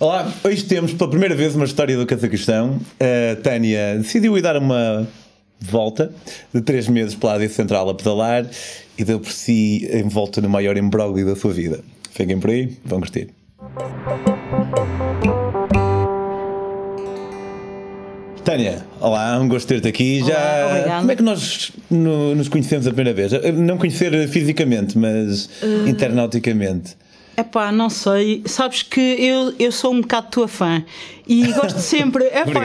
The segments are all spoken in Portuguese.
Olá, hoje temos pela primeira vez uma história do Cazaquistão. A Tânia decidiu ir dar uma volta de três meses pela Ásia Central a pedalar e deu por si envolta no maior imbróglio da sua vida. Fiquem por aí, vão gostar. Tânia, olá, um gosto ter-te aqui. Olá, Já, como é que nós no, nos conhecemos a primeira vez? Não conhecer fisicamente, mas uh... internauticamente. É pá, não sei. Sabes que eu, eu sou um bocado tua fã e gosto sempre, é pá,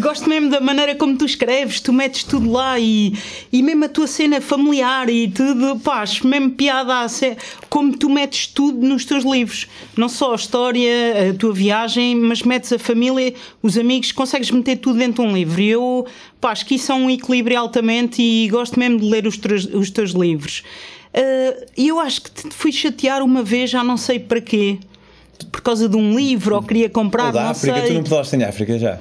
gosto mesmo da maneira como tu escreves, tu metes tudo lá e, e mesmo a tua cena familiar e tudo, pá, acho mesmo piada a ser, como tu metes tudo nos teus livros. Não só a história, a tua viagem, mas metes a família, os amigos, consegues meter tudo dentro de um livro. E eu, pá, acho que isso é um equilíbrio altamente e gosto mesmo de ler os teus, os teus livros. Eh, e uh, eu acho que te fui chatear uma vez, já não sei para quê. Por causa de um livro, ou queria comprar. Ou da África, sei. tu não pedalaste em África já?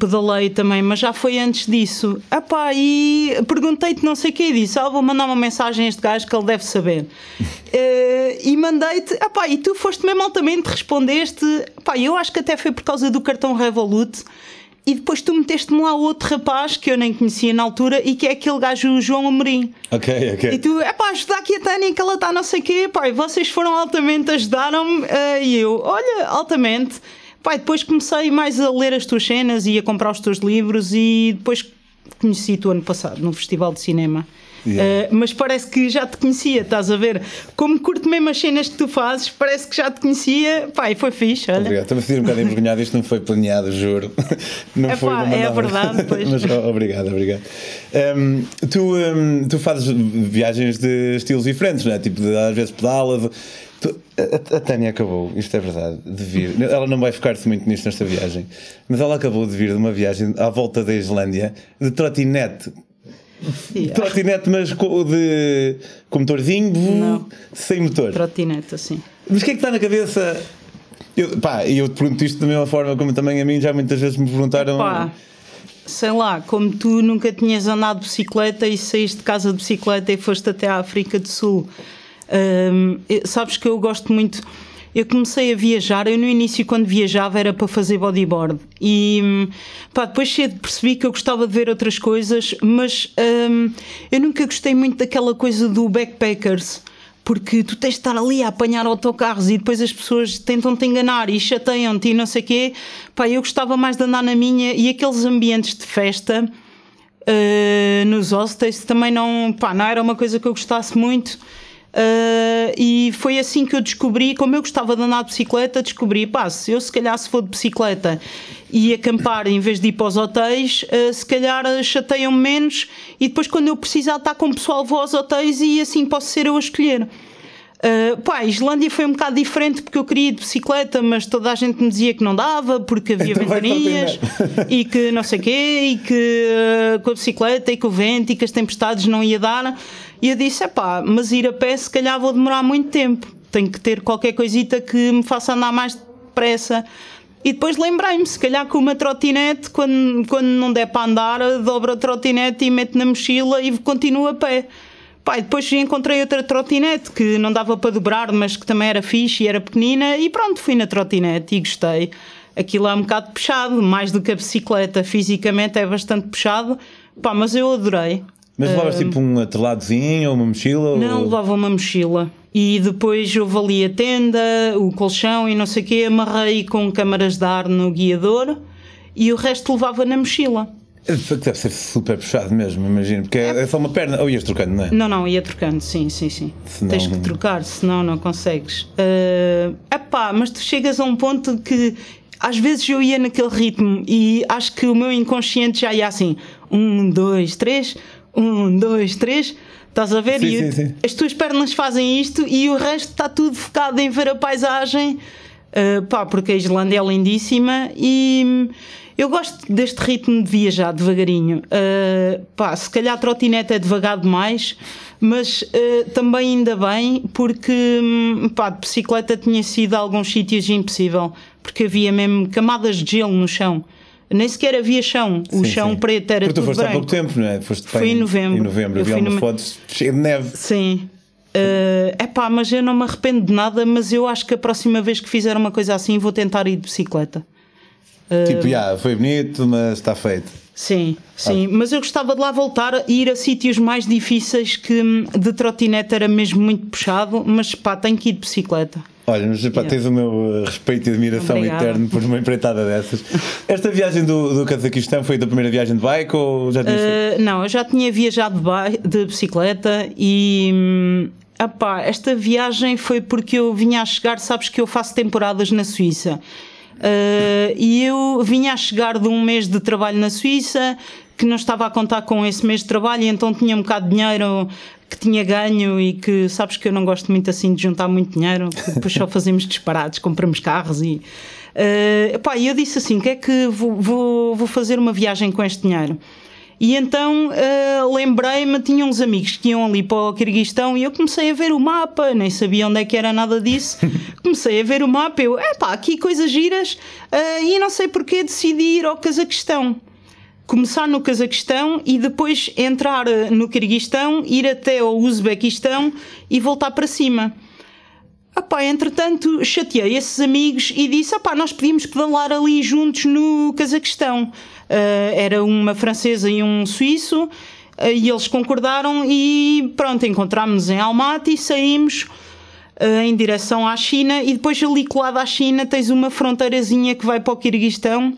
pedalei também, mas já foi antes disso. Epá, ah, e perguntei-te não sei o que e disse: ah, vou mandar uma mensagem a este gajo que ele deve saber. uh, e mandei-te, epá, ah, e tu foste mesmo altamente, respondeste. Epá, eu acho que até foi por causa do cartão Revolut e depois tu meteste-me lá outro rapaz que eu nem conhecia na altura e que é aquele gajo João Amorim. Ok, ok. E tu, é pá, ajuda aqui a Tânia que ela está não sei o quê, pá, vocês foram altamente, ajudaram-me uh, e eu, olha, altamente. Pai, depois comecei mais a ler as tuas cenas e a comprar os teus livros e depois conheci-te o ano passado no Festival de Cinema. Yeah. Uh, mas parece que já te conhecia, estás a ver? Como curto mesmo as cenas que tu fazes, parece que já te conhecia. Pai, foi fixe, olha. Obrigado, estou-me a sentir um bocado envergonhado, isto não foi planeado, juro. Não Epá, foi uma É a verdade, pois. mas oh, obrigado, obrigado. Um, ehm, tu, um, ehm, tu fazes viagens de estilos diferentes, não é? Tipo, às vezes pedala. A, a, Tânia acabou, isto é verdade, de vir. Ela não vai focar-se muito nisto nesta viagem, mas ela acabou de vir de uma viagem à volta da Islândia de trotinete Yeah. Trotinete, mas com, de, com motorzinho, Não. sem motor. Trotinete, assim. Mas o que é que está na cabeça? Eu, e eu te pergunto isto da mesma forma como também a mim já muitas vezes me perguntaram. Pá, sei lá, como tu nunca tinhas andado de bicicleta e saíste de casa de bicicleta e foste até à África do Sul. Hum, sabes que eu gosto muito eu comecei a viajar. Eu no início, quando viajava, era para fazer bodyboard. E pá, depois cedo percebi que eu gostava de ver outras coisas, mas hum, eu nunca gostei muito daquela coisa do backpackers porque tu tens de estar ali a apanhar autocarros e depois as pessoas tentam te enganar e chateiam-te e não sei o quê. Pá, eu gostava mais de andar na minha e aqueles ambientes de festa uh, nos hostels também não, pá, não era uma coisa que eu gostasse muito. Uh, e foi assim que eu descobri, como eu gostava de andar de bicicleta, descobri, pá, se eu se calhar se for de bicicleta e acampar em vez de ir para os hotéis, uh, se calhar chateiam-me menos e depois quando eu precisar estar com o pessoal vou aos hotéis e assim posso ser eu a escolher. Uh, pá, a Islândia foi um bocado diferente porque eu queria ir de bicicleta, mas toda a gente me dizia que não dava porque havia então ventanias e que não sei quê, e que uh, com a bicicleta e com o vento e que as tempestades não ia dar. E eu disse: é pá, mas ir a pé se calhar vou demorar muito tempo. Tenho que ter qualquer coisita que me faça andar mais depressa. E depois lembrei-me, se calhar com uma trotinete, quando, quando não der para andar, dobro a trotinete e meto na mochila e continuo a pé. e depois encontrei outra trotinete que não dava para dobrar, mas que também era fixe e era pequenina, e pronto, fui na trotinete e gostei. Aquilo é um bocado puxado, mais do que a bicicleta, fisicamente é bastante puxado, pá, mas eu adorei. Mas levavas tipo um atreladozinho ou uma mochila? Não, ou... levava uma mochila. E depois eu vali a tenda, o colchão e não sei o quê, amarrei com câmaras de ar no guiador e o resto levava na mochila. Deve ser super puxado mesmo, imagino, porque é, é, é só uma perna, ou ias trocando, não é? Não, não, ia trocando, sim, sim, sim. Senão... Tens que trocar, senão não consegues. ah uh, pá, mas tu chegas a um ponto que às vezes eu ia naquele ritmo e acho que o meu inconsciente já ia assim: um, dois, três, um, dois, três. Estás a ver? Sim, e sim, sim. as tuas pernas fazem isto e o resto está tudo focado em ver a paisagem. Uh, pá, porque a Islândia é lindíssima e hum, eu gosto deste ritmo de viajar devagarinho. Uh, pá, se calhar a trotinete é devagar demais, mas uh, também ainda bem, porque hum, pá, de bicicleta tinha sido a alguns sítios impossível, porque havia mesmo camadas de gelo no chão nem sequer havia chão. O sim, chão sim. preto era Porque tudo tu foste branco. há pouco tempo, não é? Foste fui em novembro. Em novembro, havia umas no... fotos cheias de neve. Sim. É uh, eh, pá, mas eu não me arrependo de nada, mas eu acho que a próxima vez que fizer uma coisa assim vou tentar ir de bicicleta. Uh, tipo, eh, já, yeah, foi bonito, mas está feito. Sim, sim, ah. mas eu gostava de lá voltar e ir a sítios mais difíceis que hum, de trotinete era mesmo muito puxado, mas pá, tenho que ir de bicicleta. Olha, mas pá, tens o meu uh, respeito e admiração Obrigada. eterno por uma empreitada dessas. Esta viagem do, do Cazaquistão foi da primeira viagem de bike ou já tinhas? Uh, não, eu já tinha viajado de, bike, de bicicleta e. Hum, epá, esta viagem foi porque eu vinha a chegar, sabes que eu faço temporadas na Suíça. Uh, e eu vinha a chegar de um mês de trabalho na Suíça, que não estava a contar com esse mês de trabalho, e então tinha um bocado de dinheiro que tinha ganho e que sabes que eu não gosto muito assim de juntar muito dinheiro, depois só fazemos disparados, compramos carros e. Uh, eh, pá, eu disse assim: que é que vou, vou, vou fazer uma viagem com este dinheiro? E então uh, lembrei-me, tinha uns amigos que iam ali para o Quirguistão e eu comecei a ver o mapa, nem sabia onde é que era nada disso. comecei a ver o mapa, eu, é pá, aqui coisas giras, uh, e não sei porquê decidi ir ao Cazaquistão começar no Cazaquistão e depois entrar eh, no Quirguistão, ir até ao Uzbequistão e voltar para cima. Epá, entretanto, chateei esses amigos e disse: Epá, nós podíamos pedalar ali juntos no Cazaquistão. Uh, era uma francesa e um suíço, uh, e eles concordaram. E pronto, encontramos-nos em Almaty e saímos uh, em direção à China. E depois, ali colado à China, tens uma fronteirazinha que vai para o Quirguistão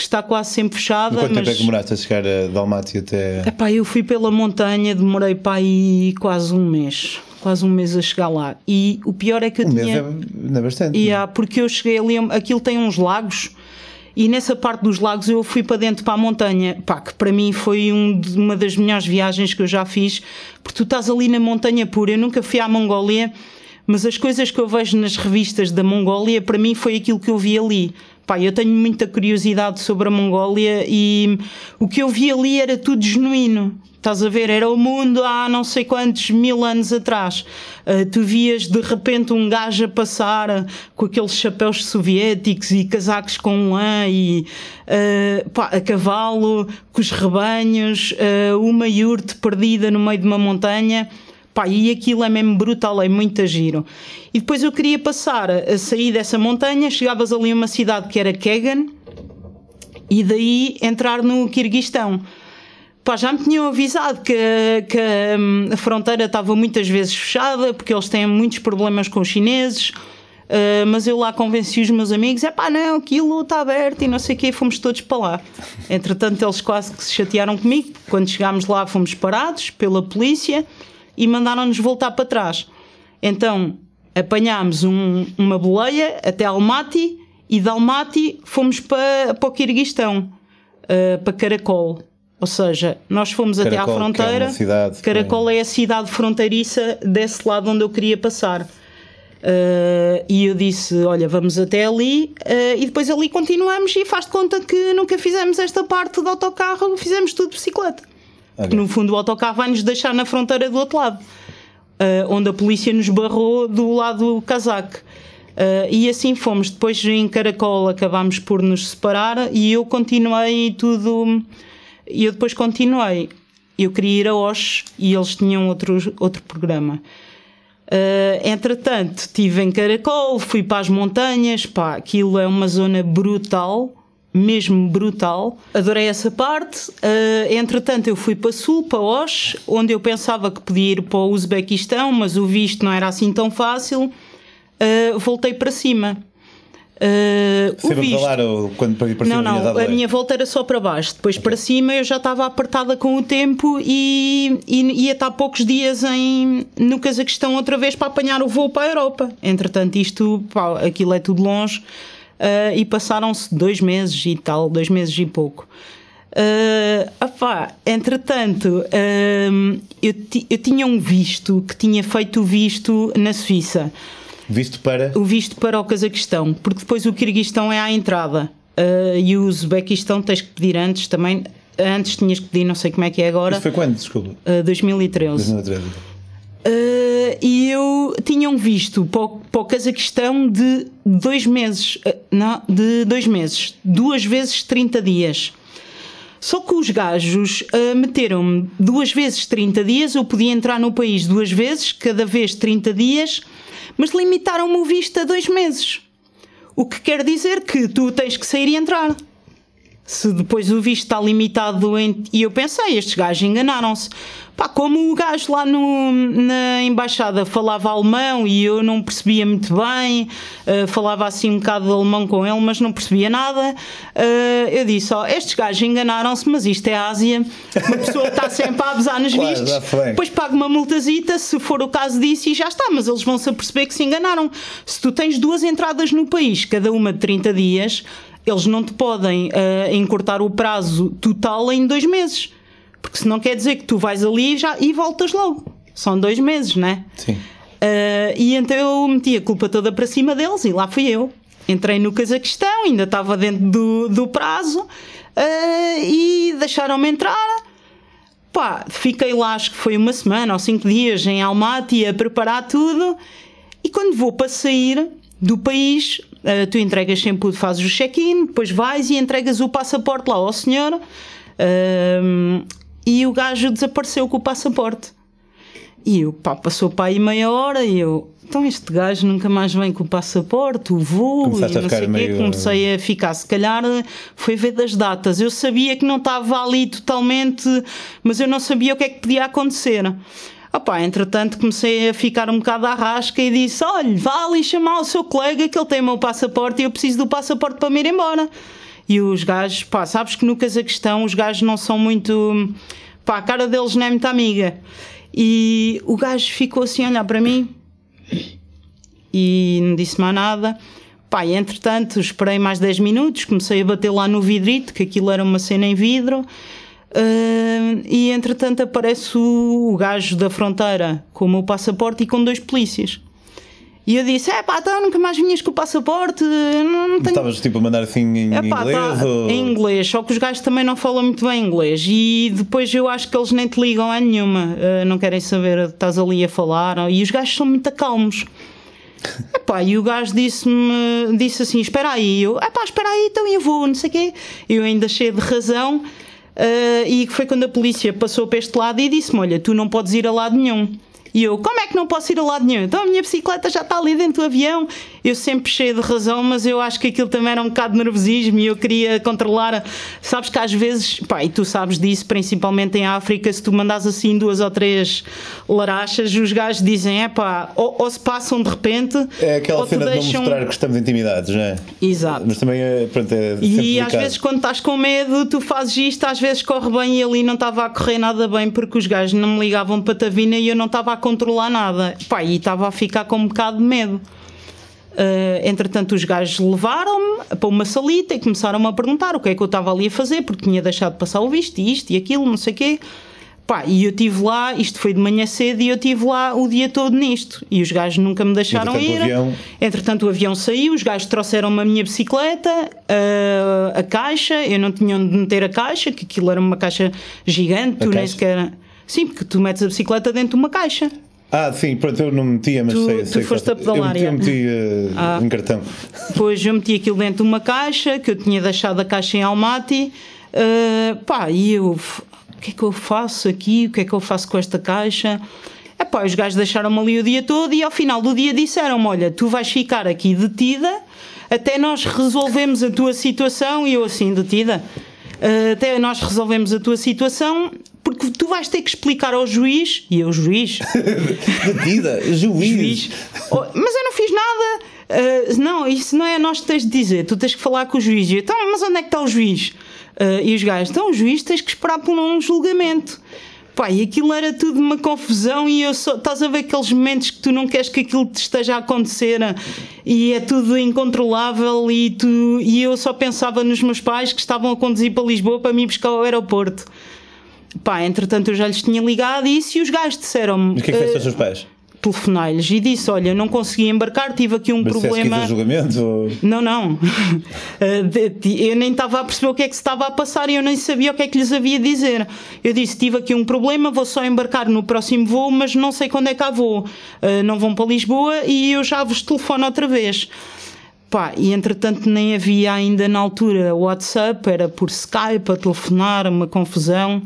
que está quase sempre fechada. quanto mas... tempo é que demoraste a chegar a Dalmatia até. Epá, eu fui pela montanha, demorei para aí quase um mês. Quase um mês a chegar lá. E o pior é que eu um tinha. Mês é, é bastante. E, é? yeah, porque eu cheguei ali. Aquilo tem uns lagos. E nessa parte dos lagos eu fui para dentro, para a montanha, pá, que para mim foi um, uma das melhores viagens que eu já fiz, porque tu estás ali na montanha pura. Eu nunca fui à Mongólia, mas as coisas que eu vejo nas revistas da Mongólia, para mim foi aquilo que eu vi ali. Pá, eu tenho muita curiosidade sobre a Mongólia e o que eu vi ali era tudo genuíno. Estás a ver? Era o mundo há não sei quantos mil anos atrás. Uh, tu vias de repente um gajo a passar ah, com aqueles chapéus soviéticos e casacos com lã e uh, pá, a cavalo, com os rebanhos, uh, uma iurte perdida no meio de uma montanha. Pá, e aquilo é mesmo brutal, é muito giro. E depois eu queria passar a sair dessa montanha, chegavas ali a uma cidade que era Kegan, e daí entrar no Quirguistão Pá, já me tinham avisado que, que a fronteira estava muitas vezes fechada, porque eles têm muitos problemas com os chineses. Uh, mas eu lá convenci os meus amigos: é pá, não, aquilo está aberto e não sei o quê, fomos todos para lá. Entretanto, eles quase que se chatearam comigo. Quando chegámos lá, fomos parados pela polícia e mandaram-nos voltar para trás. Então apanhámos um, uma boleia até Almaty e de Almaty fomos para, para o Quirguistão, uh, eh, para Caracol. Ou seja, nós fomos Caracol, até à é fronteira. É cidade, Caracol é. é a cidade fronteiriça desse lado onde eu queria passar. Uh, e eu disse: Olha, vamos até ali uh, e depois ali continuamos. E faz de conta que nunca fizemos esta parte do autocarro, fizemos tudo de bicicleta. Okay. No fundo, o autocarro vai nos deixar na fronteira do outro lado, uh, onde a polícia nos barrou do lado casaco. Uh, eh, e assim fomos. Depois em Caracol acabámos por nos separar e eu continuei tudo. E eu depois continuei. Eu queria ir a Osh e eles tinham outro, outro programa. Uh, entretanto, estive em Caracol, fui para as montanhas, pá, aquilo é uma zona brutal mesmo brutal. Adorei essa parte. Uh, entretanto, eu fui para Sul, para Osh, onde eu pensava que podia ir para o Uzbequistão, mas o visto não era assim tão fácil. Uh, voltei para cima. Uh, o visto. Falar, quando para ir para cima, não, não, a minha volta era só para baixo. Depois okay. para cima eu já estava apertada com o tempo e, e ia estar poucos dias em, no Cazaquistão outra vez para apanhar o voo para a Europa. Entretanto, isto, pá, aquilo é tudo longe. Uh, e passaram-se dois meses e tal, dois meses e pouco. Uh, opá, entretanto, uh, eu, eu tinha um visto que tinha feito o visto na Suíça. Visto para? O visto para o Cazaquistão, porque depois o Quirguistão é à entrada. Uh, e o Uzbequistão tens que pedir antes também. Antes tinhas que pedir, não sei como é que é agora. Isso foi quando, desculpa? Uh, 2013. 2013. Uh, e eu tinham visto para o, questão Cazaquistão de dois meses, uh, não, de dois meses, duas vezes 30 dias. Só que os gajos uh, meteram-me duas vezes 30 dias, eu podia entrar no país duas vezes, cada vez 30 dias, mas limitaram-me o visto a dois meses. O que quer dizer que tu tens que sair e entrar. Se depois o visto está limitado em... e eu pensei, estes gajos enganaram-se Pá, como o gajo lá no, na embaixada falava alemão e eu não percebia muito bem, uh, falava assim um bocado de alemão com ele, mas não percebia nada, uh, eu disse: Ó, oh, estes gajos enganaram-se, mas isto é Ásia. Uma pessoa está sempre a abusar nos claro, vistos, depois paga uma multazita, se for o caso disso, e já está. Mas eles vão-se aperceber que se enganaram. Se tu tens duas entradas no país, cada uma de 30 dias, eles não te podem uh, encurtar o prazo total em dois meses porque se não quer dizer que tu vais ali já, e voltas logo. São dois meses, né? Sim. Uh, e então eu meti a culpa toda para cima deles e lá fui eu. Entrei no Cazaquistão, ainda estava dentro do, do prazo uh, e deixaram-me entrar. Pá, fiquei lá, acho que foi uma semana ou cinco dias em Almaty a preparar tudo. E quando vou para sair do país, uh, tu entregas sempre, fazes o check-in, depois vais e entregas o passaporte lá ao senhor e o gajo desapareceu com o passaporte. E eu, pá, passou para aí meia hora e eu, então este gajo nunca mais vem com o passaporte, o voo Começaste e não sei o meio... quê, comecei a ficar, se calhar eh, foi ver das datas, eu sabia que não estava ali totalmente, mas eu não sabia o que é que podia acontecer. Opa, entretanto comecei a ficar um bocado à rasca e disse, olha, vá ali chamar o seu colega que ele tem o meu passaporte e eu preciso do passaporte para me ir embora. E os gajos, pá, sabes que no Cazaquistão os gajos não são muito. pá, a cara deles não é muito amiga. E o gajo ficou assim a olhar para mim e não disse mais nada. Pá, e entretanto, esperei mais 10 minutos, comecei a bater lá no vidrito, que aquilo era uma cena em vidro. Uh, e entretanto aparece o, o gajo da fronteira com o meu passaporte e com dois polícias. E eu disse: é pá, então nunca mais vinhas com o passaporte. Não, não tenho... Estavas tipo a mandar assim em tá, inglês? Tá, ou... Em inglês, só que os gajos também não falam muito bem inglês. E depois eu acho que eles nem te ligam a nenhuma, eh, não querem saber, estás ali a falar. E os gajos são muito calmos. Epá, e o gajo disse-me, disse assim: espera aí, eu, epá, espera aí, então eu vou, não sei o quê. Eu ainda cheio de razão, uh, e foi quando a polícia passou para este lado e disse-me: olha, tu não podes ir a lado nenhum. E eu, como é que não posso ir a lado nenhum? Então a minha bicicleta já está ali dentro do avião. Eu sempre cheio de razão, mas eu acho que aquilo também era um bocado de nervosismo e eu queria controlar. Sabes que às vezes, pá, e tu sabes disso, principalmente em África, se tu mandas assim duas ou três larachas, os gajos dizem, é pá, ou, ou, se passam de repente. É aquela cena de deixam... não mostrar que estamos intimidados, não é? Exato. Mas também é, pronto, é E às vezes quando estás com medo, tu fazes isto, às vezes corre bem e ali não estava a correr nada bem porque os gajos não me ligavam para a Tavina e eu não estava a controlar nada. Pá, e estava a ficar com um bocado de medo. Uh, entretanto, os gajos levaram-me para uma salita e começaram-me a perguntar o que é que eu estava ali a fazer, porque tinha deixado de passar o visto e isto e aquilo, não sei o quê. Pá, e eu tive lá, isto foi de manhã cedo, e eu tive lá o dia todo nisto. E os gajos nunca me deixaram entretanto, ir. O avião... Entretanto, o avião saiu, os gajos trouxeram-me a minha bicicleta, a, eh, a caixa, eu não tinha onde meter a caixa, que aquilo era uma caixa gigante, a tu caixa? nem sequer. Sim, porque tu metes a bicicleta dentro de uma caixa. Ah, sim, pronto, eu não metia, mas tu, sei, tu foste a pedalar. Eu, eu meti uh, ah. um cartão. Pois, eu meti aquilo dentro de uma caixa, que eu tinha deixado a caixa em Almaty. Uh, pá, e eu, o que é que eu faço aqui? O que é que eu faço com esta caixa? É pá, os gajos deixaram-me ali o dia todo e ao final do dia disseram-me: Olha, tu vais ficar aqui detida até nós resolvemos a tua situação. E eu, assim, detida, uh, até nós resolvemos a tua situação porque tu vais ter que explicar ao juiz e eu juiz detida juiz, juiz. Oh, mas eu não fiz nada uh, não isso não é nós que tens de dizer tu tens que falar com o juiz e eu, então mas onde é que está o juiz uh, e os gajos então o juiz tens que esperar por um julgamento pai aquilo era tudo uma confusão e eu só, estás a ver aqueles momentos que tu não queres que aquilo te esteja a acontecer ah, e é tudo incontrolável e, tu, e eu só pensava nos meus pais que estavam a conduzir para Lisboa para me buscar ao aeroporto Pá, entretanto eu já lhes tinha ligado e isso e os gajos disseram-me. O que é que fez uh, os seus eh, telefonei-lhes e disse: Olha, não consegui embarcar, tive aqui um Mas problema. Que julgamento? Ou... Não, não. Eh, eu nem estava a perceber o que é que se estava a passar e eu nem sabia o que é que lhes havia a dizer. Eu disse: Tive aqui um problema, vou só embarcar no próximo voo, mas não sei quando é que há voo. Eh, não vão para Lisboa e eu já vos telefono outra vez. Pá, e entretanto nem havia ainda na altura WhatsApp, era por Skype, a telefonar, uma confusão.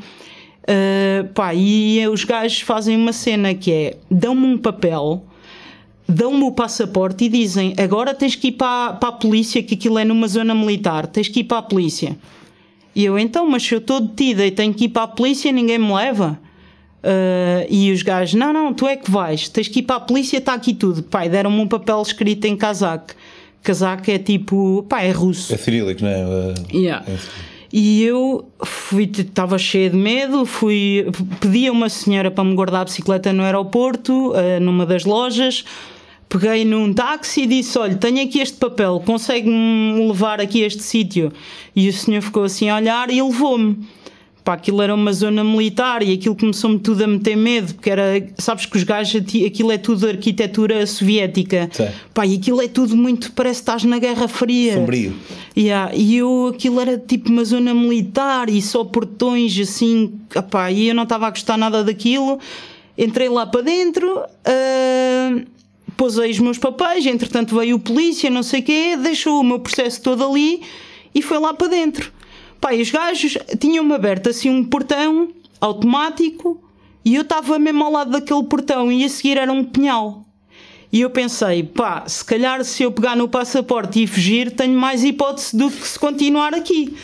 Uh, pá, e os gajos fazem uma cena que é: dão-me um papel, dão-me o passaporte e dizem agora tens que ir para, para a polícia, que aquilo é numa zona militar, tens que ir para a polícia. E eu, então, mas se eu estou detida e tenho que ir para a polícia, ninguém me leva. Uh, e os gajos, não, não, tu é que vais, tens que ir para a polícia, está aqui tudo. Pai, deram-me um papel escrito em casaco. Casaco é tipo, pá, é russo. É cirílico, não é? Uh, yeah. É cirílico. E eu estava cheia de medo, fui, pedi a uma senhora para me guardar a bicicleta no aeroporto, eh, numa das lojas, peguei num táxi e disse: Olha, tenho aqui este papel, consegue-me levar aqui a este sítio? E o senhor ficou assim a olhar e levou-me pá, aquilo era uma zona militar e aquilo começou-me tudo a meter medo, porque era, sabes que os gajos, aquilo é tudo arquitetura soviética, Sim. pá, e aquilo é tudo muito, parece que estás na Guerra Fria. Sombrio. Yeah, e eu, aquilo era tipo uma zona militar e só portões assim, pá, e eu não estava a gostar nada daquilo, entrei lá para dentro, uh, pôs os meus papéis, entretanto veio o polícia, não sei o quê, deixou o meu processo todo ali e foi lá para dentro. Pá, e os gajos tinham-me aberto assim um portão automático e eu estava mesmo ao lado daquele portão e a seguir era um penhal. E eu pensei, pá, se calhar se eu pegar no passaporte e fugir, tenho mais hipótese do que se continuar aqui.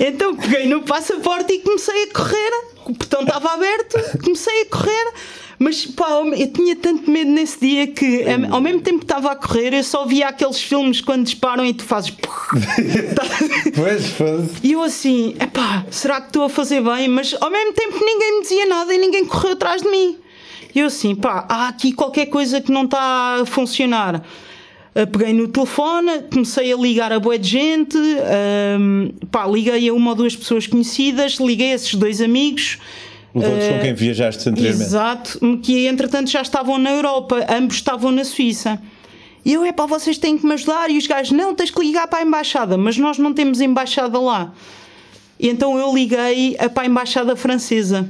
Então peguei no passaporte e comecei a correr. O portão estava aberto, comecei a correr. Mas pá, eu tinha tanto medo nesse dia que ao mesmo tempo que estava a correr, eu só via aqueles filmes quando disparam e tu fazes. pois, pois. E eu assim, epá, será que estou a fazer bem? Mas ao mesmo tempo ninguém me dizia nada e ninguém correu atrás de mim. E eu assim, pá, há aqui qualquer coisa que não está a funcionar. Ah, peguei no telefone, comecei a ligar a boa de gente, um, ah, pá, liguei a uma ou duas pessoas conhecidas, liguei a esses dois amigos Levantes uh, com quem viajaste anteriormente. Exato, que entretanto já estavam na Europa, ambos estavam na Suíça. E eu, é para vocês têm que me ajudar. E os gajos, não, tens que ligar para a embaixada, mas nós não temos embaixada lá. E então eu liguei para a embaixada francesa.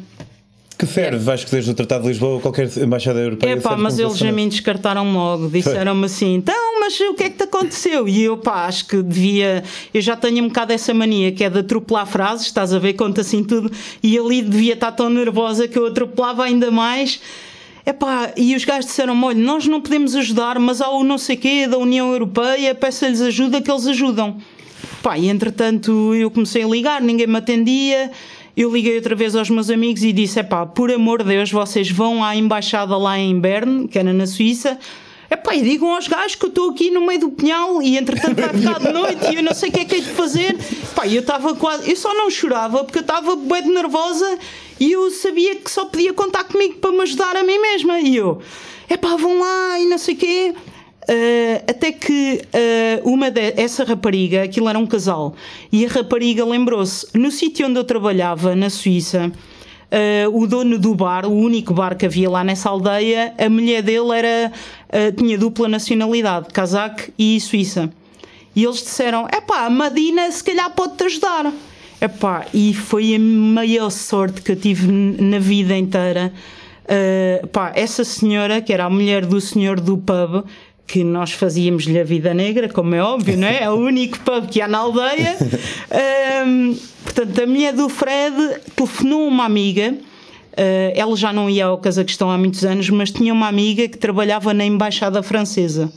Que serve, acho que desde o Tratado de Lisboa, qualquer embaixada europeia. É pá, mas eles a mim descartaram logo. Disseram-me assim: então mas o que é que te aconteceu? E eu, pá, acho que devia. Eu já tenho um bocado essa mania que é de atropelar frases, estás a ver, conta assim tudo. E ali devia estar tão nervosa que eu atropelava ainda mais. Epá, e os gajos disseram olha, nós não podemos ajudar, mas há o não sei quê da União Europeia, peça-lhes ajuda que eles ajudam. Pá, e entretanto eu comecei a ligar, ninguém me atendia, eu liguei outra vez aos meus amigos e disse, epá, por amor de Deus, vocês vão à embaixada lá em Berne, que era na Suíça, é pá, digam aos gajos que eu estou aqui no meio do pinhal e entretanto a ficar de noite e eu não sei o que é que é de fazer. Pá, eu estava quase, eu só não chorava porque eu estava bem nervosa e eu sabia que só podia contar comigo para me ajudar a mim mesma. E eu, é pá, vão lá e não sei o quê. Uh, até que uh, uma de, essa rapariga, aquilo era um casal, e a rapariga lembrou-se, no sítio onde eu trabalhava, na Suíça, uh, o dono do bar, o único bar que havia lá nessa aldeia, a mulher dele era uh, tinha dupla nacionalidade, cazaque e suíça. E eles disseram: é pá, a Madina se calhar pode-te ajudar. é pá, e foi a maior sorte que eu tive na vida inteira. Uh, pá, essa senhora, que era a mulher do senhor do pub, que nós fazíamos-lhe a vida negra, como é óbvio, não é? É o único pub que há na aldeia. Um, ehm, portanto, a mulher do Fred telefonou uma amiga eh, ela já não ia ao Cazaquistão há muitos anos, mas tinha uma amiga que trabalhava na Embaixada Francesa.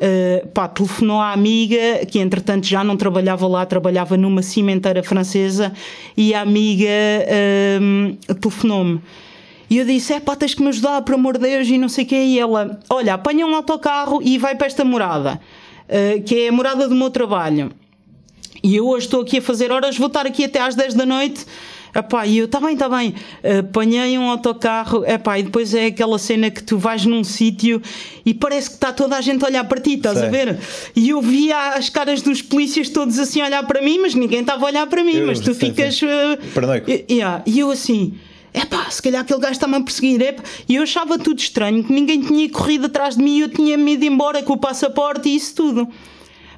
Uh, pá, telefonou à amiga, que entretanto já não trabalhava lá, trabalhava numa cimenteira francesa, e a amiga uh, telefonou-me. E eu disse: é pá, tens que me ajudar, por amor de Deus, e não sei o quê. E ela: olha, apanha um autocarro e vai para esta morada, uh, que é a morada do meu trabalho. E eu hoje estou aqui a fazer horas, vou estar aqui até às 10 da noite Epá, e eu, está bem, está bem. Apanhei um autocarro, epá, e depois é aquela cena que tu vais num sítio e parece que está toda a gente a olhar para ti, estás Sei. a ver? E eu via as caras dos polícias todos assim a olhar para mim, mas ninguém estava a olhar para mim, eu, mas tu ficas. Sim. Uh, eh, E, yeah, e eu assim epá, se calhar aquele gajo está-me a perseguir, epá. E eu achava tudo estranho, que ninguém tinha corrido atrás de mim, eu tinha medo de ir embora com o passaporte e isso tudo.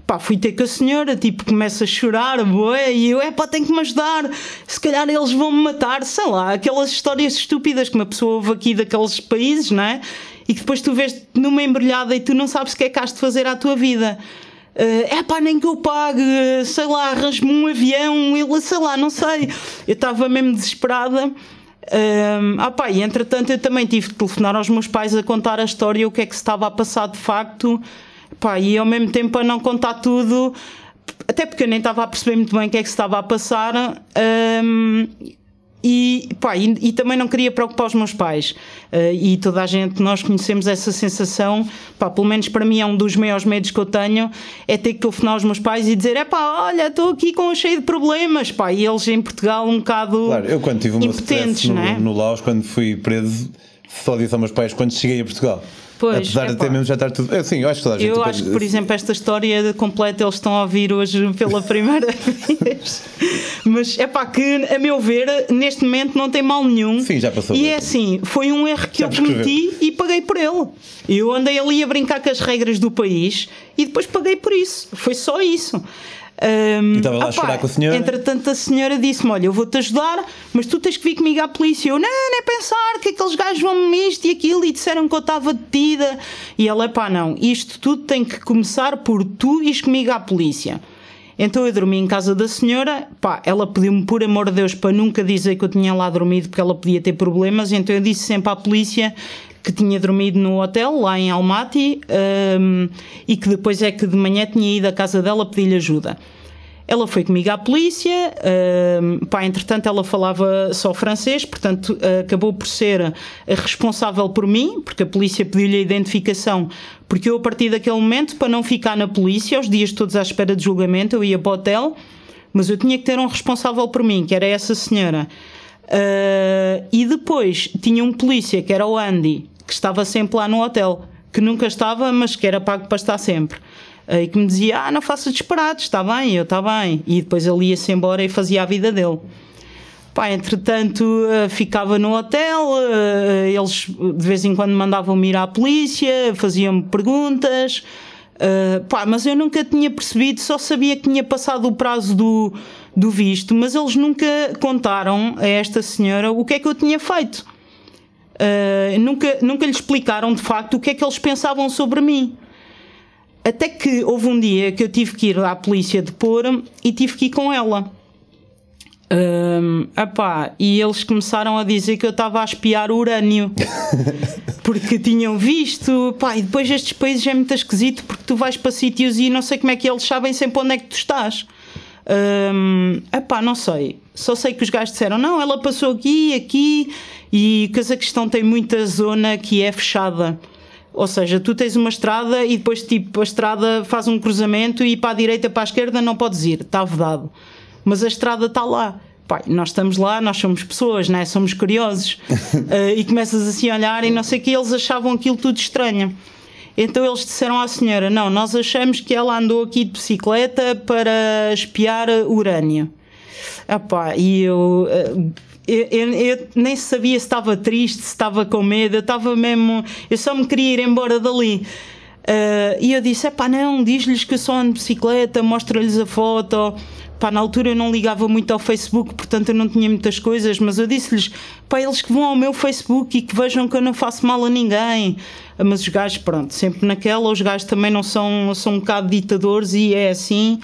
Pá, fui ter com a senhora, tipo, começa a chorar, boé, e eu, é pá, tenho que me ajudar, se calhar eles vão me matar, sei lá, aquelas histórias estúpidas que uma pessoa ouve aqui daqueles países, não é? E que depois tu vês numa embrulhada e tu não sabes o que é que has de fazer à tua vida. Eh, é pá, nem que eu pague, sei lá, arranjo-me um avião, sei lá, não sei. Eu estava mesmo desesperada. Um, ehm, ah pá, e entretanto eu também tive de telefonar aos meus pais a contar a história, o que é que se estava a passar de facto. Pá, e ao mesmo tempo para não contar tudo, até porque eu nem estava a perceber muito bem o que é que se estava a passar. Um, e, pá, e, e, também não queria preocupar os meus pais. Uh, e toda a gente, nós conhecemos essa sensação, pá, pelo menos para mim é um dos maiores medos que eu tenho, é ter que telefonar os meus pais e dizer: é pá, olha, estou aqui com cheio de problemas, pá. E eles em Portugal um bocado. Claro, eu quando tive uma impotentes, é? no, é? no Laos, quando fui preso, só disse aos meus pais quando cheguei a Portugal. Pois, Apesar de até mesmo já estar tudo. Assim, eu acho que toda a gente Eu acho que, por exemplo, esta história completa eles estão a ouvir hoje pela primeira vez. Mas é pá, que a meu ver, neste momento não tem mal nenhum. Sim, já passou. E é assim, foi um erro que já eu cometi e paguei por ele. Eu andei ali a brincar com as regras do país e depois paguei por isso. Foi só isso. Um, estava lá opa, a chorar com a senhora. Entretanto, a senhora disse-me: Olha, eu vou-te ajudar, mas tu tens que vir comigo à polícia. Eu, não, nem é pensar que aqueles gajos vão-me isto e aquilo e disseram que eu estava detida. E ela, pá, não, isto tudo tem que começar por tu ires comigo à polícia. Então eu dormi em casa da senhora, pá, ela pediu-me, por amor de Deus, para nunca dizer que eu tinha lá dormido, porque ela podia ter problemas, então eu disse sempre à polícia que tinha dormido no hotel lá em Almaty um, e que depois é que de manhã tinha ido à casa dela pedir-lhe ajuda. Ela foi comigo à polícia, um, pá, entretanto ela falava só francês, portanto acabou por ser responsável por mim, porque a polícia pediu-lhe a identificação, porque eu a partir daquele momento, para não ficar na polícia, aos dias todos à espera de julgamento, eu ia para o hotel, mas eu tinha que ter um responsável por mim, que era essa senhora. Uh, e depois tinha um polícia, que era o Andy, que estava sempre lá no hotel, que nunca estava, mas que era pago para estar sempre. Eh, e que me dizia: Ah, não faça disparados, está bem, eu está bem. E depois ele ia-se embora e fazia a vida dele. Pá, entretanto, eh, ficava no hotel, eh, eles de vez em quando mandavam-me ir à polícia, faziam-me perguntas. Uh, pá, mas eu nunca tinha percebido, só sabia que tinha passado o prazo do, do visto, mas eles nunca contaram a esta senhora o que é que eu tinha feito. Ah, nunca, nunca lhe explicaram de facto o que é que eles pensavam sobre mim. Até que houve um dia que eu tive que ir à polícia depor e tive que ir com ela. Um, ah, epá, e eles começaram a dizer que eu estava a espiar urânio porque tinham visto. Pá, e depois estes países é muito esquisito porque tu vais para sítios e não sei como é que eles sabem sempre onde é que tu estás. Um, epá, não sei. Só sei que os gajos disseram: não, ela passou aqui, aqui, e o Cazaquistão tem muita zona que é fechada. Ou seja, tu tens uma estrada e depois, tipo, a estrada faz um cruzamento e para a direita, para a esquerda, não podes ir, está vedado. Mas a estrada está lá. Pai, nós estamos lá, nós somos pessoas, né? somos curiosos. uh, e começas assim a olhar e não sei o que, eles achavam aquilo tudo estranho. Então eles disseram à senhora: Não, nós achamos que ela andou aqui de bicicleta para espiar urânio. Epá, e eu, eh, eu, eu, eu, nem sabia se estava triste, se estava com medo, eu estava mesmo. Eu só me queria ir embora dali. Uh, e eu disse: pá, não, diz-lhes que eu só ando de bicicleta, mostra-lhes a foto. Pá, na altura eu não ligava muito ao Facebook, portanto eu não tinha muitas coisas, mas eu disse-lhes: pá, eles que vão ao meu Facebook e que vejam que eu não faço mal a ninguém. Ah, mas os gajos, pronto, sempre naquela, os gajos também não são, são um bocado ditadores e é assim.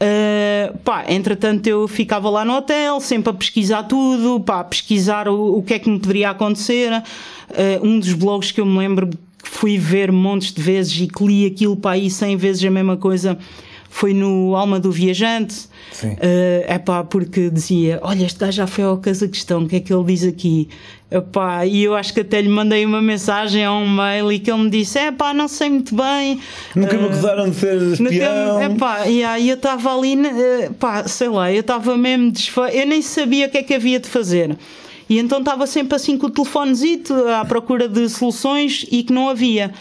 Uh, pá, entretanto eu ficava lá no hotel, sempre a pesquisar tudo, pá, a pesquisar o, o que é que me poderia acontecer. Uh, um dos blogs que eu me lembro que fui ver montes de vezes e que li aquilo para aí 100 vezes a mesma coisa foi no Alma do Viajante, é uh, pá, porque dizia: Olha, este gajo já foi ao Cazaquistão, o que é que ele diz aqui? Epá, e eu acho que até lhe mandei uma mensagem ou um mail e que ele me disse: É pá, não sei muito bem. Nunca uh, me eh, acusaram de ser espião. É pá, yeah, eu estava ali, uh, pá, sei lá, eu estava mesmo desfeito, Eu nem sabia o que é que havia de fazer. E então estava sempre assim com o telefonezito à procura de soluções e que não havia.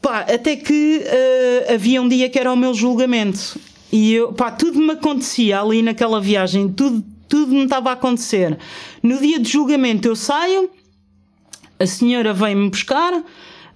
Pá, até que uh, havia um dia que era o meu julgamento. E eu, pá, tudo me acontecia ali naquela viagem, tudo, tudo me estava a acontecer. No dia de julgamento eu saio, a senhora vem-me buscar,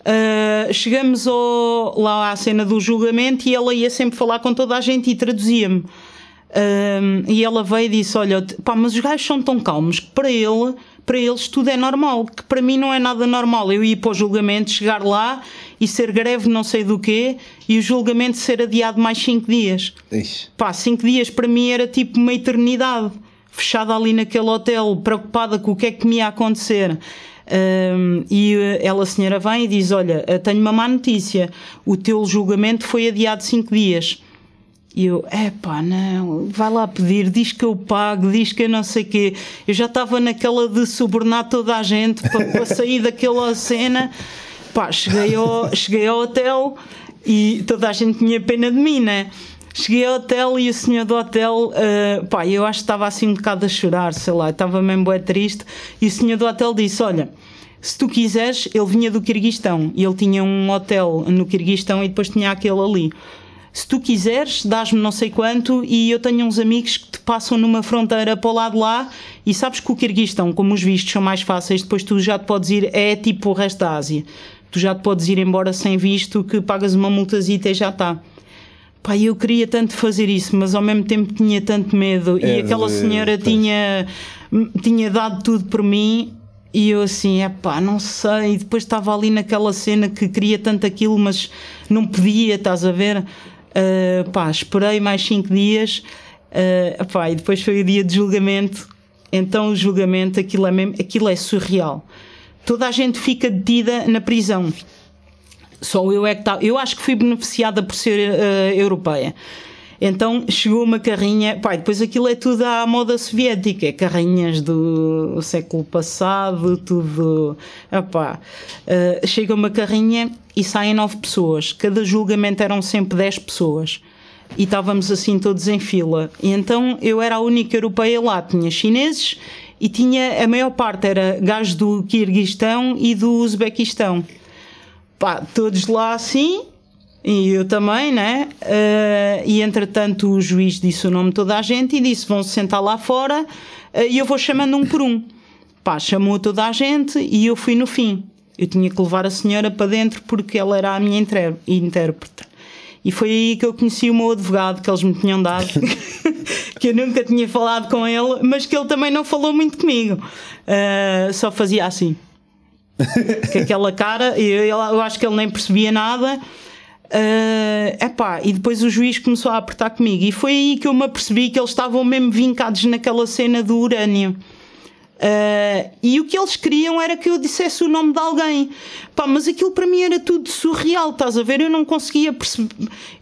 Uh, chegamos ao, lá à cena do julgamento e ela ia sempre falar com toda a gente e traduzia-me. Uh, e ela veio e disse: Olha, pá, mas os gajos são tão calmos que para ele para eles tudo é normal, que para mim não é nada normal. Eu ir para o julgamento, chegar lá e ser greve não sei do quê e o julgamento ser adiado mais 5 dias. Ixi. Pá, 5 dias para mim era tipo uma eternidade. Fechada ali naquele hotel, preocupada com o que é que me ia acontecer. Um, e eh, ela, senhora, vem e diz: Olha, eh, tenho uma má notícia. O teu julgamento foi adiado 5 dias. E eu, é pá, não, vai lá pedir, diz que eu pago, diz que eu não sei o quê. Eu já estava naquela de subornar toda a gente para, para sair daquela cena. Pá, cheguei ao, cheguei ao hotel e toda a gente tinha pena de mim, né? Cheguei ao hotel e o senhor do hotel, uh, pá, eu acho que estava assim um bocado a chorar, sei lá, estava mesmo bem triste. E o senhor do hotel disse: Olha, se tu quiseres, ele vinha do Quirguistão e ele tinha um hotel no Quirguistão e depois tinha aquele ali se tu quiseres, dás-me não sei quanto e eu tenho uns amigos que te passam numa fronteira para o lado lá e sabes que o Kirguistão, como os vistos são mais fáceis, depois tu já te podes ir, é tipo o resto da Ásia. Tu já te podes ir embora sem visto, que pagas uma multazita e já está pá, eu queria tanto fazer isso, mas ao mesmo tempo tinha tanto medo. É, e aquela senhora é, tinha, tinha dado tudo por mim. E eu assim, é pá, não sei. E depois estava ali naquela cena que queria tanto aquilo, mas não podia, estás a ver? Uh, pá, esperei mais 5 dias. Uh, pá, e depois foi o dia de julgamento. Então, o julgamento, aquilo é, mesmo, aquilo é surreal. Toda a gente fica detida na prisão. Só eu é que estava. Tá, eu acho que fui beneficiada por ser uh, europeia. Então chegou uma carrinha, pai, depois aquilo é tudo à moda soviética, carrinhas do século passado, tudo. Ah, uh, chega uma carrinha e saem nove pessoas, cada julgamento eram sempre dez pessoas e estávamos assim todos em fila. E então eu era a única europeia lá, tinha chineses e tinha a maior parte era gajos do Kirguistão e do Uzbequistão. Pá, todos lá assim, e eu também, né? Uh, e entretanto o juiz disse o nome de toda a gente e disse: vão se sentar lá fora uh, e eu vou chamando um por um. Pá, chamou toda a gente e eu fui no fim. Eu tinha que levar a senhora para dentro porque ela era a minha intérprete. E foi aí que eu conheci o meu advogado que eles me tinham dado, que eu nunca tinha falado com ele, mas que ele também não falou muito comigo. Uh, só fazia assim. Com aquela cara, eu, eu acho que ele nem percebia nada. Uh, epá, e depois o juiz começou a apertar comigo. E foi aí que eu me apercebi que eles estavam mesmo vincados naquela cena do urânio. Uh, e o que eles queriam era que eu dissesse o nome de alguém. Pá, mas aquilo para mim era tudo surreal, estás a ver? Eu não conseguia perceber.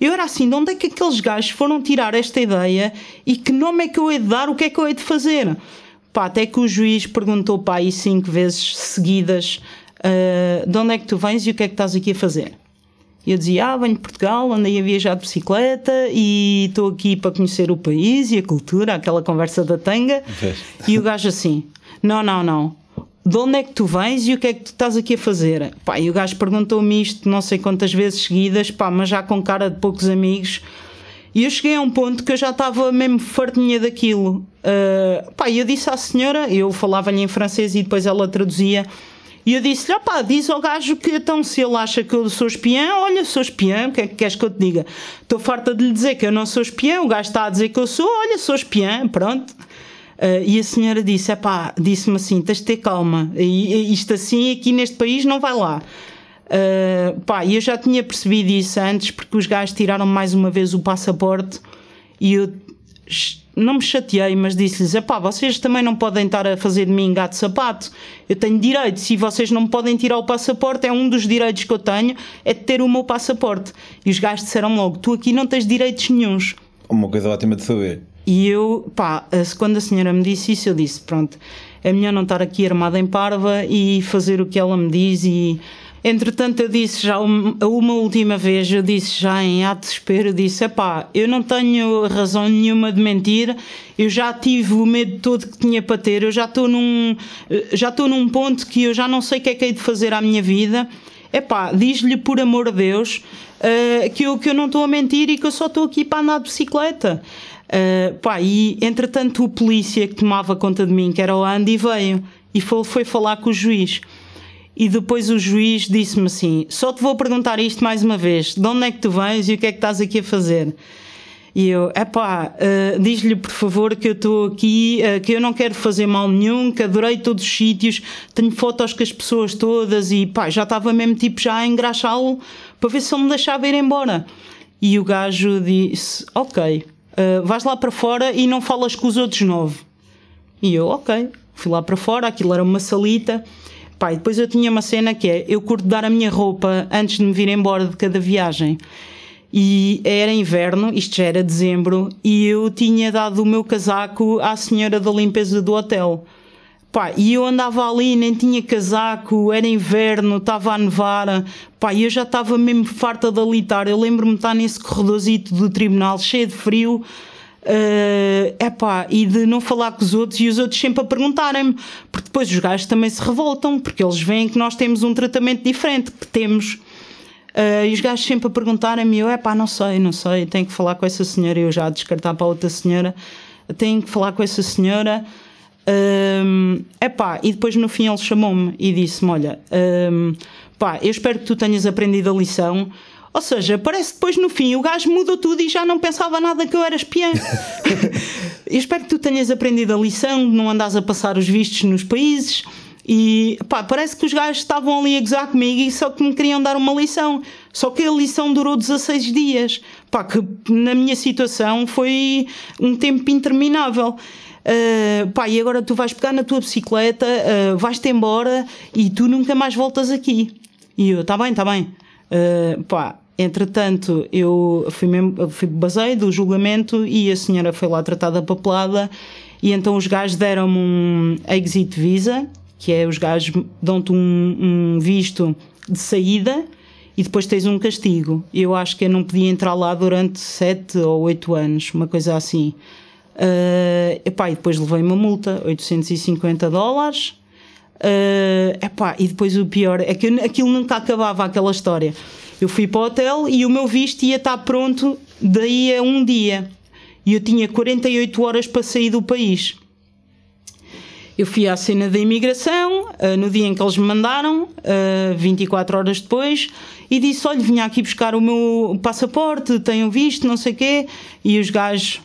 Eu era assim: de onde é que aqueles gajos foram tirar esta ideia e que nome é que eu hei de dar, o que é que eu hei de fazer? Pá, até que o juiz perguntou para aí cinco vezes seguidas: uh, de onde é que tu vens e o que é que estás aqui a fazer? E eu dizia, ah, venho de Portugal, andei a viajar de bicicleta e estou aqui para conhecer o país e a cultura, aquela conversa da tanga. e o gajo assim, não, não, não, de onde é que tu vens e o que é que tu estás aqui a fazer? Pá, e o gajo perguntou-me isto não sei quantas vezes seguidas, pá, mas já com cara de poucos amigos. E eu cheguei a um ponto que eu já estava mesmo fartinha daquilo. Uh, pá, eu disse à senhora, eu falava-lhe em francês e depois ela traduzia. E eu disse-lhe, opá, diz ao gajo que então se ele acha que eu sou espiã, olha, sou espiã, o que é que queres que eu te diga? Estou farta de lhe dizer que eu não sou espiã, o gajo está a dizer que eu sou, olha, sou espiã, pronto. Uh, e a senhora disse, epá, disse-me assim, tens de ter calma, e, isto assim aqui neste país não vai lá. Uh, pá, eu já tinha percebido isso antes, porque os gajos tiraram mais uma vez o passaporte e eu não me chateei, mas disse-lhes: pá, vocês também não podem estar a fazer de mim gato sapato. Eu tenho direito. Se vocês não me podem tirar o passaporte, é um dos direitos que eu tenho, é de ter o meu passaporte. E os gajos disseram logo: tu aqui não tens direitos nenhuns. Uma coisa ótima de saber. E eu, pá, quando a senhora me disse isso, eu disse: pronto, é melhor não estar aqui armada em parva e fazer o que ela me diz e Entretanto, eu disse já uma última vez, eu disse já em ato de desespero, disse, pá, eu não tenho razão nenhuma de mentir, eu já tive o medo todo que tinha para ter, eu já estou num, já estou num ponto que eu já não sei o que é que hei de fazer à minha vida. É pá, diz-lhe por amor de Deus uh, que, eu, que eu não estou a mentir e que eu só estou aqui para andar de bicicleta. Uh, pá, e entretanto o polícia que tomava conta de mim, que era o Andy, veio e foi, foi falar com o juiz. E depois o juiz disse-me assim: Só te vou perguntar isto mais uma vez: de onde é que tu vens e o que é que estás aqui a fazer? E eu, epá, uh, diz-lhe por favor que eu estou aqui, uh, que eu não quero fazer mal nenhum, que adorei todos os sítios, tenho fotos com as pessoas todas e pá, já estava mesmo tipo já a engraxá-lo para ver se ele me deixava ir embora. E o gajo disse: Ok, uh, vais lá para fora e não falas com os outros nove. E eu, ok, fui lá para fora, aquilo era uma salita. Pá, e depois eu tinha uma cena que é: eu curto dar a minha roupa antes de me vir embora de cada viagem. E era inverno, isto já era dezembro, e eu tinha dado o meu casaco à senhora da limpeza do hotel. Pá, e eu andava ali, nem tinha casaco, era inverno, estava a nevar, pá, eu já estava mesmo farta de alitar. Eu lembro-me de estar nesse corredorzito do tribunal, cheio de frio, é uh, e de não falar com os outros e os outros sempre a perguntarem-me, porque depois os gajos também se revoltam, porque eles veem que nós temos um tratamento diferente, que temos. Uh, e os gajos sempre a perguntarem-me, eu, é pá, não sei, não sei, tenho que falar com essa senhora, eu já a descartar para outra senhora, tenho que falar com essa senhora. Um, eh, epá, e depois no fim ele chamou-me e disse-me: Olha, um, pá, eu espero que tu tenhas aprendido a lição. Ou seja, parece que depois no fim o gajo mudou tudo e já não pensava nada que eu era espiã. eu espero que tu tenhas aprendido a lição de não andares a passar os vistos nos países. E pá, parece que os gajos estavam ali a gozar comigo e só que me queriam dar uma lição. Só que a lição durou 16 dias. Pá, que na minha situação foi um tempo interminável. Uh, pá, e agora tu vais pegar na tua bicicleta, uh, vais-te embora e tu nunca mais voltas aqui. E eu, tá bem, tá bem. Uh, pá, Entretanto, eu fui, mesmo, fui basei do julgamento e a senhora foi lá tratada papelada e então os gajos deram-me um exit visa, que é os gajos dão-te um, um visto de saída e depois tens um castigo. Eu acho que eu não podia entrar lá durante sete ou oito anos, uma coisa assim. Uh, epá, e depois levei uma multa, 850 dólares. Uh, epá, e depois o pior é que aquilo nunca acabava, aquela história. Eu fui para o hotel e o meu visto ia estar pronto daí a um dia. E eu tinha 48 horas para sair do país. Eu fui à cena da imigração, ah, no dia em que eles me mandaram, 24 ah, horas depois, e disse: Olha, vinha aqui buscar o meu passaporte, tenho visto, não sei o quê. E os gajos,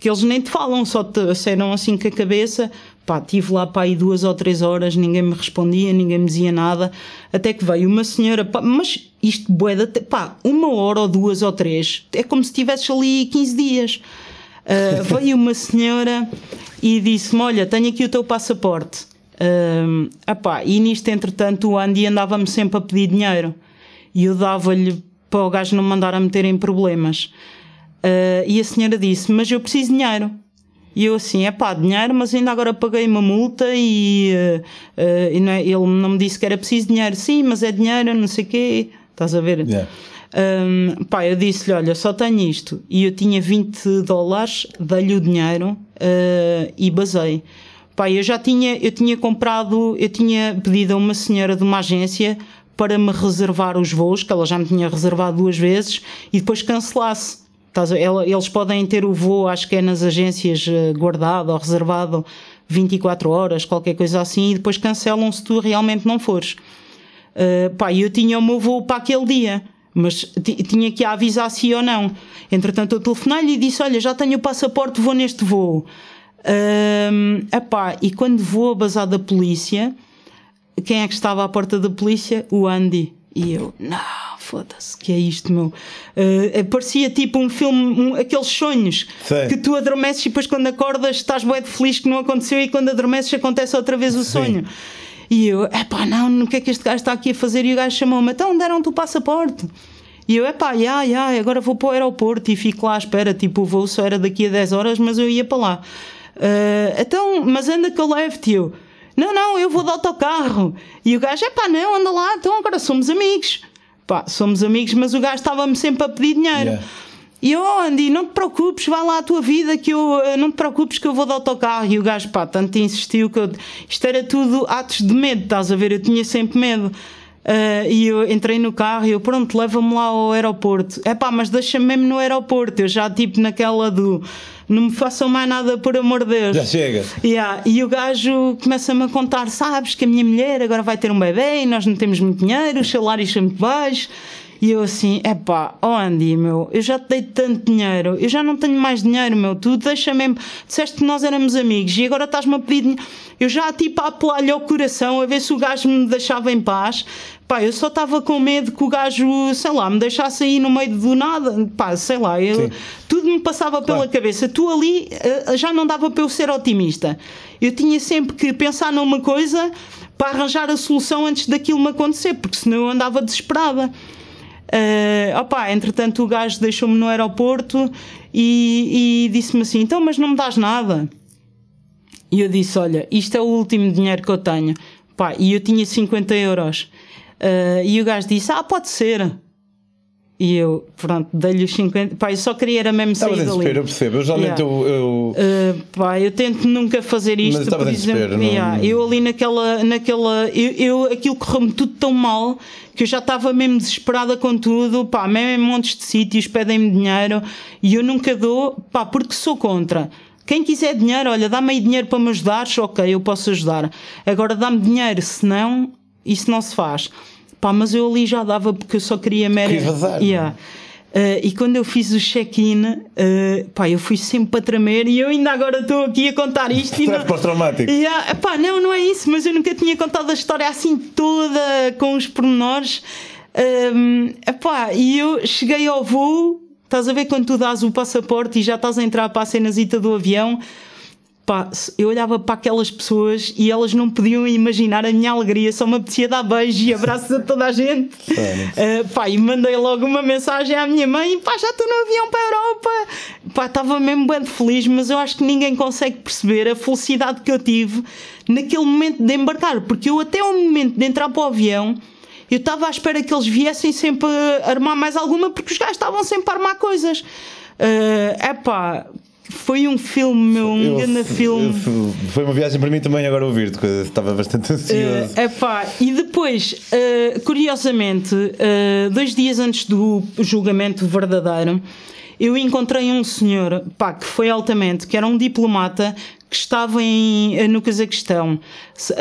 que eles nem te falam, só te acenam assim com a cabeça, Pá, tive lá para aí duas ou três horas, ninguém me respondia, ninguém me dizia nada, até que veio uma senhora, pá, mas isto boeda, pá, uma hora ou duas ou três, é como se tivesses ali 15 dias. Uh, veio uma senhora e disse-me: Olha, tenho aqui o teu passaporte. Uh, ah, pá e nisto, entretanto, o Andy andava-me sempre a pedir dinheiro e eu dava-lhe para o gajo não mandar a meter em problemas. Uh, e a senhora disse: Mas eu preciso de dinheiro. E eu assim, é pá, dinheiro, mas ainda agora paguei uma multa e, uh, uh, e não é, ele não me disse que era preciso dinheiro. Sim, mas é dinheiro, não sei o quê. Estás a ver? Yeah. Um, pá, eu disse-lhe, olha, só tenho isto. E eu tinha 20 dólares, dei-lhe o dinheiro uh, e basei. Pá, eu já tinha, eu tinha comprado, eu tinha pedido a uma senhora de uma agência para me reservar os voos, que ela já me tinha reservado duas vezes, e depois cancelasse eles podem ter o voo, acho que é nas agências eh, guardado ou reservado 24 horas, qualquer coisa assim, e depois cancelam se tu realmente não fores. Uh, pá, eu tinha o meu voo para aquele dia, mas tinha que avisar se ou não. Entretanto, eu telefonei-lhe e disse: Olha, já tenho o passaporte, vou neste voo. Uh, epá, e quando vou a bazar da polícia, quem é que estava à porta da polícia? O Andy. E eu, não foda-se, que é isto, meu? Uh, parecia tipo um filme, um, aqueles sonhos Sim. que tu adormeces e depois quando acordas estás bué de feliz que não aconteceu e quando adormeces acontece outra vez o Sim. sonho. E eu, é pá, não, o que é que este gajo está aqui a fazer? E o gajo chamou-me, então deram-te o passaporte. E eu, é pá, já, já, agora vou para o aeroporto e fico lá à espera. Tipo, o voo só era daqui a 10 horas, mas eu ia para lá. Uh, então, mas anda que eu levo, tio. Não, não, eu vou de autocarro. E o gajo, pá, não, anda lá, então agora somos amigos pá, somos amigos, mas o gajo estava-me sempre a pedir dinheiro. Yeah. E eu, oh Andy, não te preocupes, vai lá a tua vida, que eu eh, não te preocupes que eu vou de autocarro. E o gajo, pá, tanto insistiu que eu, isto era tudo atos de medo, estás a ver? Eu tinha sempre medo. Uh, e eu entrei no carro e eu, pronto, leva-me lá ao aeroporto. É pá, mas deixa-me mesmo no aeroporto. Eu já, tipo, naquela do não me façam mais nada, por amor de Deus. Já chega. Yeah. E o gajo começa-me a contar: sabes que a minha mulher agora vai ter um bebê e nós não temos muito dinheiro, os salários são muito baixos e eu assim, epá, oh Andy, meu, eu já te dei tanto dinheiro, eu já não tenho mais dinheiro, meu, tu deixa-me, disseste que nós éramos amigos e agora estás-me a pedir dinheiro. Eu já tipo a apelar-lhe ao coração a ver se o gajo me deixava em paz. Pá, eu só estava com medo que o gajo, sei lá, me deixasse aí no meio do nada, pá, sei lá, eu, tudo me passava claro. pela cabeça. Tu ali eh, já não dava para eu ser otimista. Eu tinha sempre que pensar numa coisa para arranjar a solução antes daquilo me acontecer, porque senão eu andava desesperada. Uh, eh, opa, entretanto o gajo deixou-me no aeroporto e, e disse-me assim: então, mas não me dás nada? E eu disse: olha, isto é o último dinheiro que eu tenho. Pá, e eu tinha 50 euros. Uh, e o gajo disse: ah, pode ser. E eu, pronto, dei-lhe os 50. Pá, eu só queria era mesmo sair estava dali. Estava eu percebo. Eu geralmente yeah. eu... eu... Uh, pá, eu tento nunca fazer isto, Mas por exemplo. Não... Yeah, eu ali naquela... naquela eu, eu aquilo correu-me tudo tão mal que eu já estava mesmo desesperada com tudo. Pá, mesmo em montes de sítios pedem-me dinheiro e eu nunca dou, pá, porque sou contra. Quem quiser dinheiro, olha, dá-me aí dinheiro para me ajudares, ok, eu posso ajudar. Agora dá-me dinheiro, senão isso não se faz. Pá, mas eu ali já dava porque eu só queria merda Que é? yeah. Uh, e quando eu fiz o check-in, uh, pá, eu fui sempre para tremer e eu ainda agora estou aqui a contar isto. Estresse é pós-traumático. Yeah, pá, não, não é isso, mas eu nunca tinha contado a história assim toda, com os pormenores. Um, ehm, e eu cheguei ao voo, estás a ver quando tu dás o passaporte e já estás a entrar para a cenasita do avião, Pá, eu olhava para aquelas pessoas e elas não podiam imaginar a minha alegria, só me apetecia dar beijos e abraços a toda a gente. uh, pá, e mandei logo uma mensagem à minha mãe: pá, já estou no avião para a Europa. Pá, estava mesmo bem feliz, mas eu acho que ninguém consegue perceber a felicidade que eu tive naquele momento de embarcar, porque eu até o momento de entrar para o avião. Eu estava à espera que eles viessem sempre armar mais alguma, porque os gajos estavam sempre a armar coisas. É uh, ah, pá, foi um filme, um eu, grande filme. Foi uma viagem para mim também agora ouvir-te, estava bastante eh, ansioso. Uh, epá, e depois, uh, curiosamente, uh, dois dias antes do julgamento verdadeiro, eu encontrei um senhor, pá, que foi altamente, que era um diplomata que estava em, no Cazaquistão.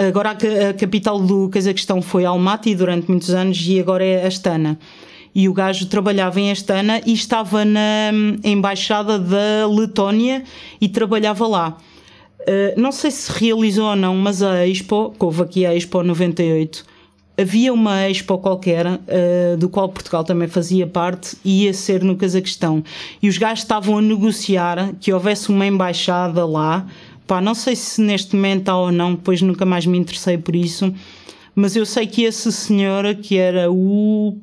Agora a, a capital do Cazaquistão foi Almaty durante muitos anos e agora é Astana. E o gajo trabalhava em Astana e estava na hum, embaixada da Letónia e trabalhava lá. Uh, não sei se realizou ou não, mas a Expo, que houve aqui a Expo 98, havia uma Expo qualquer, uh, do qual Portugal também fazia parte, e ia ser no Cazaquistão. E os gajos estavam a negociar que houvesse uma embaixada lá. Pá, não sei se neste momento há ou não, pois nunca mais me interessei por isso. Mas eu sei que esse senhor, que era o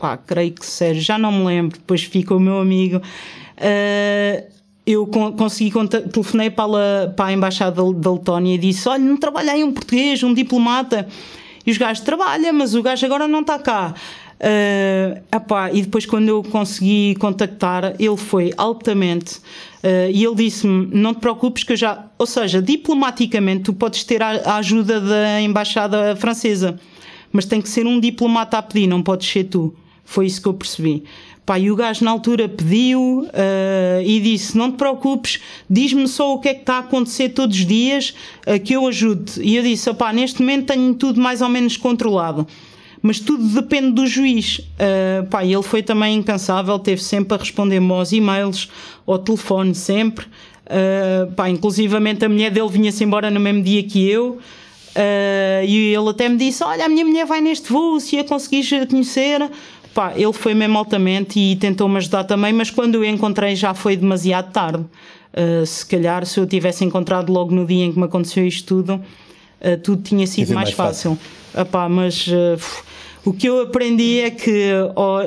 pá, creio que Sérgio, já não me lembro, depois fica o meu amigo. Uh, eu consegui, telefonei para a, para a embaixada da Letónia e disse: Olha, não trabalha aí um português, um diplomata. E os gajos trabalham, mas o gajo agora não está cá. Uh, epá, e depois, quando eu consegui contactar, ele foi altamente. Uh, e ele disse-me: Não te preocupes, que eu já. Ou seja, diplomaticamente, tu podes ter a, a ajuda da embaixada francesa, mas tem que ser um diplomata a pedir, não podes ser tu. Foi isso que eu percebi. Pá, e o gajo na altura pediu uh, e disse: Não te preocupes, diz-me só o que é que está a acontecer todos os dias uh, que eu ajude. E eu disse: Opá, neste momento tenho tudo mais ou menos controlado. Mas tudo depende do juiz. Uh, pá, ele foi também incansável, teve sempre a responder-me aos e-mails, ao telefone, sempre. Uh, pá, inclusivamente a mulher dele vinha-se embora no mesmo dia que eu. Uh, e ele até me disse: Olha, a minha mulher vai neste voo, se a conseguires conhecer Pá, ele foi mesmo altamente e tentou-me ajudar também, mas quando eu encontrei já foi demasiado tarde. Uh, se calhar, se eu tivesse encontrado logo no dia em que me aconteceu isto tudo, uh, tudo tinha sido mais, mais, fácil. fácil. Epá, ah, mas. Uh, o que eu aprendi é que,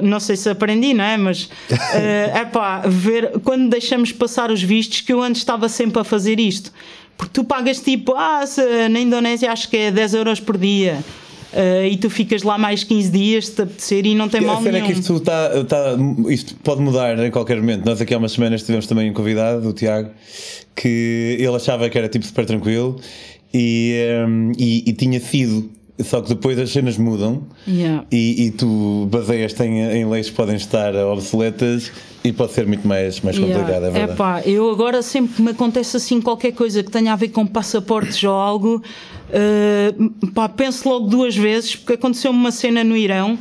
não sei se aprendi, não é? Mas uh, ver quando deixamos passar os vistos, que eu antes estava sempre a fazer isto. Porque tu pagas tipo, ah, se, na Indonésia acho que é 10 euros por dia, uh, e tu ficas lá mais 15 dias se te apetecer e não tem mal a nenhum. É que isto, tá, tá, isto pode mudar em qualquer momento. Nós aqui há umas semanas tivemos também um convidado, o Tiago, que ele achava que era tipo super tranquilo e, um, ehm, e, e tinha sido. Só que depois as cenas mudam yeah. e, e, tu baseias-te em, em, leis que podem estar obsoletas e pode ser muito mais, mais complicado, yeah. é verdade. Epá, eu agora sempre que me acontece assim qualquer coisa que tenha a ver com passaportes ou algo, ah, pá, penso logo duas vezes, porque aconteceu-me uma cena no Irão.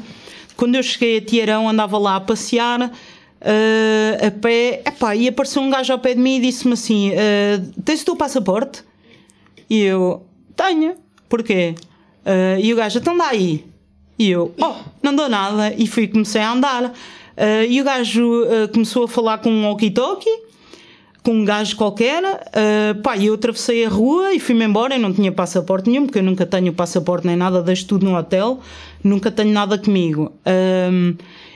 Quando eu cheguei a Tiarão, andava lá a passear, uh, a pé, epá, e apareceu um gajo ao pé de mim e disse-me assim: uh, Tens o teu passaporte? E eu: Tenho. Porquê? Uh, e o gajo: Então dá aí. E eu: Oh, não dou nada. E fui comecei a andar. Uh, e o gajo uh, começou a falar com um walkie-talkie com um gajo qualquer, uh, pá, e eu atravessei a rua e fui-me embora, e não tinha passaporte nenhum, porque eu nunca tenho passaporte nem nada, deixo tudo no hotel, nunca tenho nada comigo.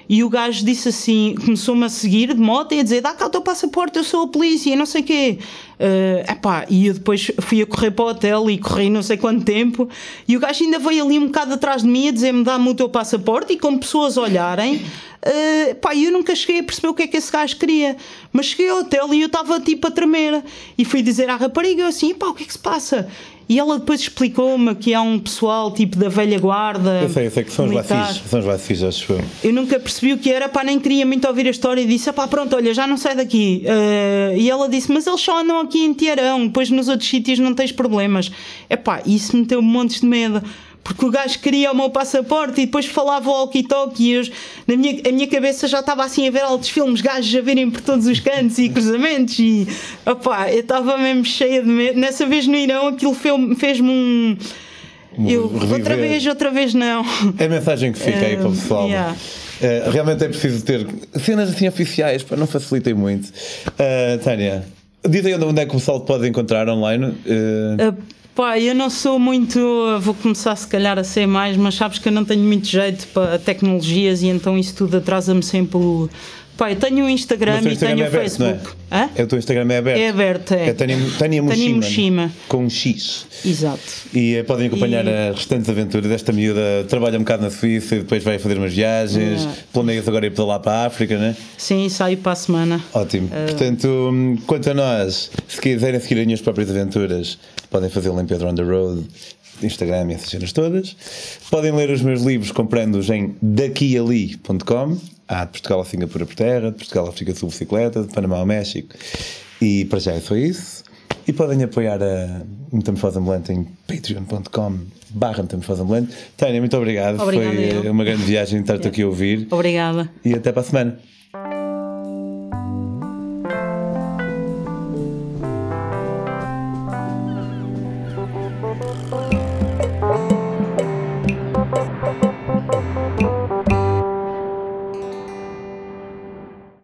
E o gajo disse assim, começou-me a seguir de moto e a dizer, dá cá o teu passaporte, eu sou a polícia e não sei o quê. Uh, epá, e eu depois fui a correr para o hotel e corri não sei quanto tempo e o gajo ainda veio ali um bocado atrás de mim a dizer-me, dá-me o teu passaporte e como pessoas olharem, uh, eu nunca cheguei a perceber o que é que esse gajo queria. Mas cheguei ao hotel e eu estava tipo a tremer e fui dizer à rapariga, eu assim, pá, o que é que se passa? E ela depois explicou-me que é um pessoal tipo da velha guarda. Eu sei, eu sei que são militar. os lacis, são os acho eu. Eu nunca percebi o que era, pá, nem queria muito ouvir a história e disse, pá, pronto, olha, já não sai daqui. Uh, e ela disse, mas eles só andam aqui em Tearão, depois nos outros sítios não tens problemas. É pá, isso meteu-me montes de medo porque o gajo queria o meu passaporte e depois falava o walkie e eu, na minha, a minha cabeça já estava assim a ver altos filmes, gajos a virem por todos os cantos e cruzamentos e opá, eu estava mesmo cheia de medo. Nessa vez no Irão aquilo fez-me um... Eu, outra vez, outra vez não. É a mensagem que fica aí para o pessoal. Yeah. Uh, realmente é preciso ter cenas assim oficiais, para não facilitem muito. Uh, Tânia, Dizem onde é que o pessoal pode encontrar online. Uh... Pá, eu não sou muito. Eh, vou começar se calhar a ser mais, mas sabes que eu não tenho muito jeito para tecnologias e então isso tudo atrasa-me sempre o Pai, tenho o Instagram e tenho o Facebook. É? o é? é, Eu, Instagram é aberto. É aberto, é. é Tânia, Mushima. Com um X. Exato. E eh, podem acompanhar as restantes aventuras desta miúda. Trabalha um bocado na Suíça e depois vai fazer umas viagens. É. Ah. Planeias agora ir para lá para a África, né? Sim, saio para a semana. Ótimo. Ah. Portanto, hum, quanto a nós, se quiserem seguir as minhas próprias aventuras, podem fazê-lo em Pedro on the Road. Instagram e essas cenas todas. Podem ler os meus livros comprando-os em daquiali.com Há ah, de Portugal a Singapura por terra, de Portugal a África do Sul bicicleta, de Panamá ao México. E para já é só isso. E podem apoiar a Metamorfose Ambulante em patreon.com barra Metamorfose Ambulante. Tânia, muito obrigado. Obrigada, Foi eu. Eh, uma grande viagem estar-te aqui a ouvir. Obrigada. E até para a semana.